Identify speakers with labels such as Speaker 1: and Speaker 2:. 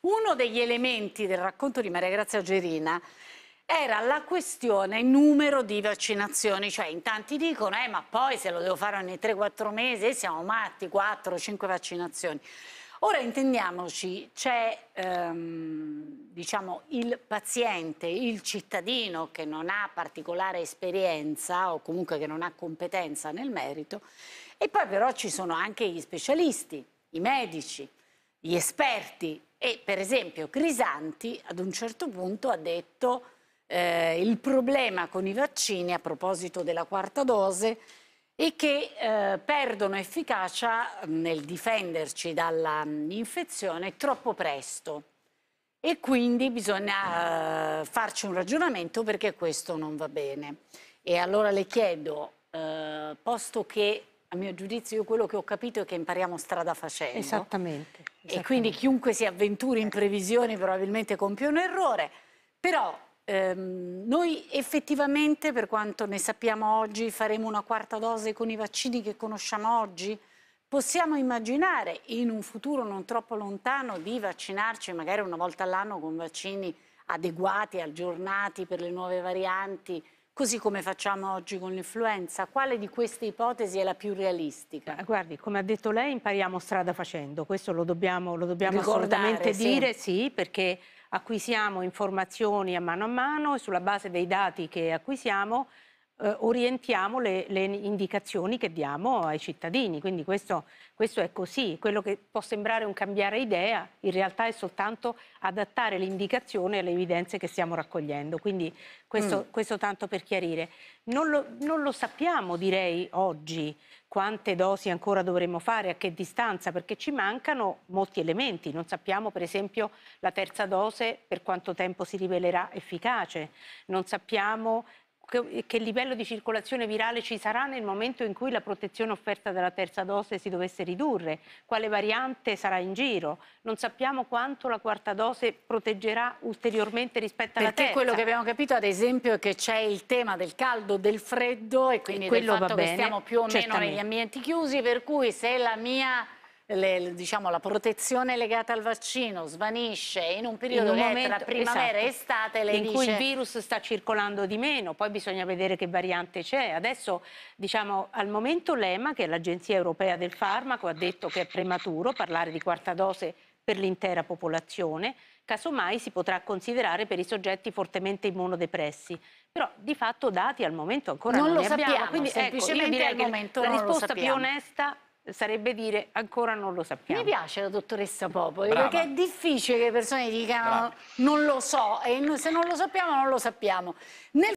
Speaker 1: Uno degli elementi del racconto di Maria Grazia Gerina era la questione numero di vaccinazioni, cioè in tanti dicono eh, ma poi se lo devo fare ogni 3-4 mesi eh, siamo matti, 4-5 vaccinazioni. Ora intendiamoci, c'è ehm, diciamo, il paziente, il cittadino che non ha particolare esperienza o comunque che non ha competenza nel merito e poi però ci sono anche gli specialisti, i medici, gli esperti e per esempio Crisanti ad un certo punto ha detto eh, il problema con i vaccini a proposito della quarta dose e che eh, perdono efficacia mm, nel difenderci dall'infezione mm, troppo presto e quindi bisogna eh, farci un ragionamento perché questo non va bene. E allora le chiedo, eh, posto che a mio giudizio io quello che ho capito è che impariamo strada facendo.
Speaker 2: Esattamente. E
Speaker 1: quindi chiunque si avventuri in previsioni probabilmente compie un errore. Però ehm, noi effettivamente, per quanto ne sappiamo oggi, faremo una quarta dose con i vaccini che conosciamo oggi? Possiamo immaginare in un futuro non troppo lontano di vaccinarci magari una volta all'anno con vaccini adeguati, aggiornati per le nuove varianti, così come facciamo oggi con l'influenza. Quale di queste ipotesi è la più
Speaker 2: realistica? Ma guardi, come ha detto lei, impariamo strada facendo, questo lo dobbiamo, lo dobbiamo assolutamente sì. dire, sì, perché acquisiamo informazioni a mano a mano e sulla base dei dati che acquisiamo eh, orientiamo le, le, indicazioni che diamo ai cittadini. Quindi questo, questo, è così. Quello che può sembrare un cambiare idea, in realtà è soltanto adattare l'indicazione alle evidenze che stiamo raccogliendo. Quindi questo, mm. questo tanto per chiarire. Non lo, non lo sappiamo, direi, oggi quante dosi ancora dovremmo fare, a che distanza, perché ci mancano molti elementi. Non sappiamo, per esempio, la terza dose per quanto tempo si rivelerà efficace, non sappiamo che, livello di circolazione virale ci sarà nel momento in cui la protezione offerta dalla terza dose si dovesse ridurre, quale variante sarà in giro, non sappiamo quanto la quarta dose proteggerà ulteriormente rispetto alla Perché terza. Perché quello che abbiamo
Speaker 1: capito ad esempio è che c'è il tema del caldo, del freddo e quindi e del fatto che bene, stiamo più o meno certamente. negli ambienti chiusi, per cui se la mia le, diciamo, la protezione legata al vaccino
Speaker 2: svanisce in un periodo esatto, in un momento, tra primavera esatto, e estate. in dice... cui il virus sta circolando di meno, poi bisogna vedere che variante c'è. Adesso diciamo, al momento l'EMA, che è l'Agenzia Europea del Farmaco, ha detto che è prematuro parlare di quarta dose per l'intera popolazione, casomai si potrà considerare per i soggetti fortemente immunodepressi. Però di fatto dati al momento ancora non, non lo sappiamo, abbiamo. Quindi ecco, io direi che la risposta più onesta sarebbe dire ancora non lo sappiamo. Mi piace la dottoressa Popoli Brava. perché è
Speaker 1: difficile che le persone dicano Brava. non lo so e se non lo sappiamo non lo sappiamo. Nel